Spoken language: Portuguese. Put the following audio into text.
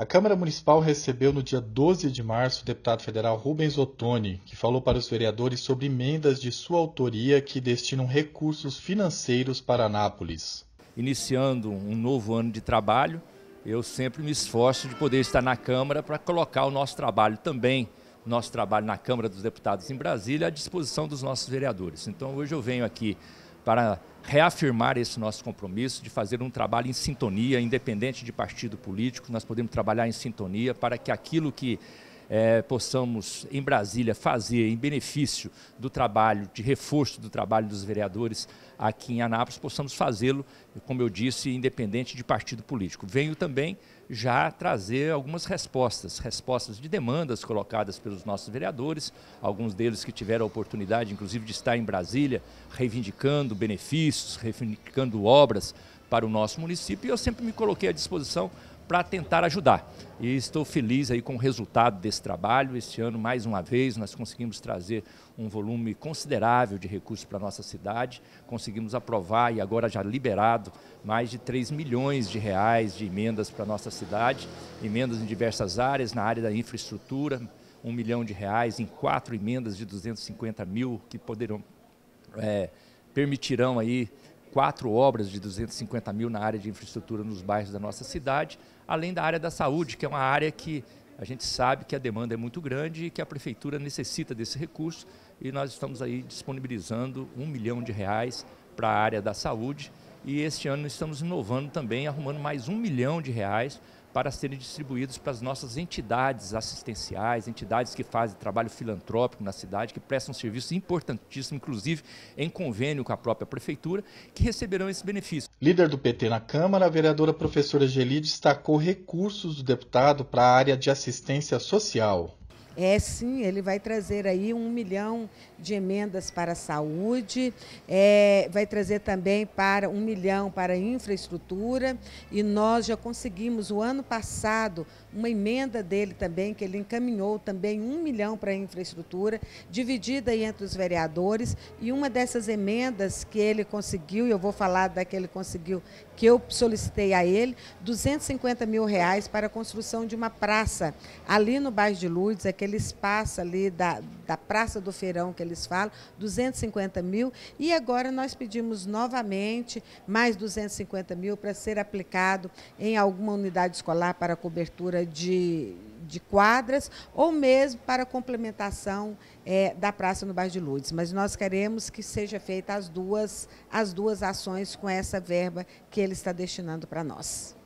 A Câmara Municipal recebeu no dia 12 de março o deputado federal Rubens Ottoni, que falou para os vereadores sobre emendas de sua autoria que destinam recursos financeiros para Anápolis. Iniciando um novo ano de trabalho, eu sempre me esforço de poder estar na Câmara para colocar o nosso trabalho também, nosso trabalho na Câmara dos Deputados em Brasília, à disposição dos nossos vereadores. Então hoje eu venho aqui para reafirmar esse nosso compromisso de fazer um trabalho em sintonia, independente de partido político, nós podemos trabalhar em sintonia para que aquilo que é, possamos em Brasília fazer em benefício do trabalho, de reforço do trabalho dos vereadores aqui em Anápolis, possamos fazê-lo, como eu disse, independente de partido político. Venho também já trazer algumas respostas, respostas de demandas colocadas pelos nossos vereadores, alguns deles que tiveram a oportunidade, inclusive, de estar em Brasília, reivindicando benefícios, reivindicando obras para o nosso município, e eu sempre me coloquei à disposição para tentar ajudar. E estou feliz aí com o resultado desse trabalho. Este ano, mais uma vez, nós conseguimos trazer um volume considerável de recursos para a nossa cidade. Conseguimos aprovar e agora já liberado mais de 3 milhões de reais de emendas para a nossa cidade, emendas em diversas áreas, na área da infraestrutura, um milhão de reais em quatro emendas de 250 mil que poderão é, permitirão aí quatro obras de 250 mil na área de infraestrutura nos bairros da nossa cidade, além da área da saúde, que é uma área que a gente sabe que a demanda é muito grande e que a prefeitura necessita desse recurso e nós estamos aí disponibilizando um milhão de reais para a área da saúde e este ano estamos inovando também, arrumando mais um milhão de reais para serem distribuídos para as nossas entidades assistenciais, entidades que fazem trabalho filantrópico na cidade, que prestam serviço importantíssimo, inclusive em convênio com a própria prefeitura, que receberão esse benefício. Líder do PT na Câmara, a vereadora professora Geli destacou recursos do deputado para a área de assistência social. É sim, ele vai trazer aí um milhão de emendas para a saúde, é, vai trazer também para um milhão para a infraestrutura e nós já conseguimos o ano passado uma emenda dele também, que ele encaminhou também um milhão para a infraestrutura, dividida aí entre os vereadores e uma dessas emendas que ele conseguiu, e eu vou falar da que ele conseguiu, que eu solicitei a ele, 250 mil reais para a construção de uma praça ali no bairro de Lourdes, aquele eles passam ali da, da Praça do Feirão, que eles falam, 250 mil. E agora nós pedimos novamente mais 250 mil para ser aplicado em alguma unidade escolar para cobertura de, de quadras ou mesmo para complementação é, da praça no bairro de Lourdes. Mas nós queremos que seja feita as duas, as duas ações com essa verba que ele está destinando para nós.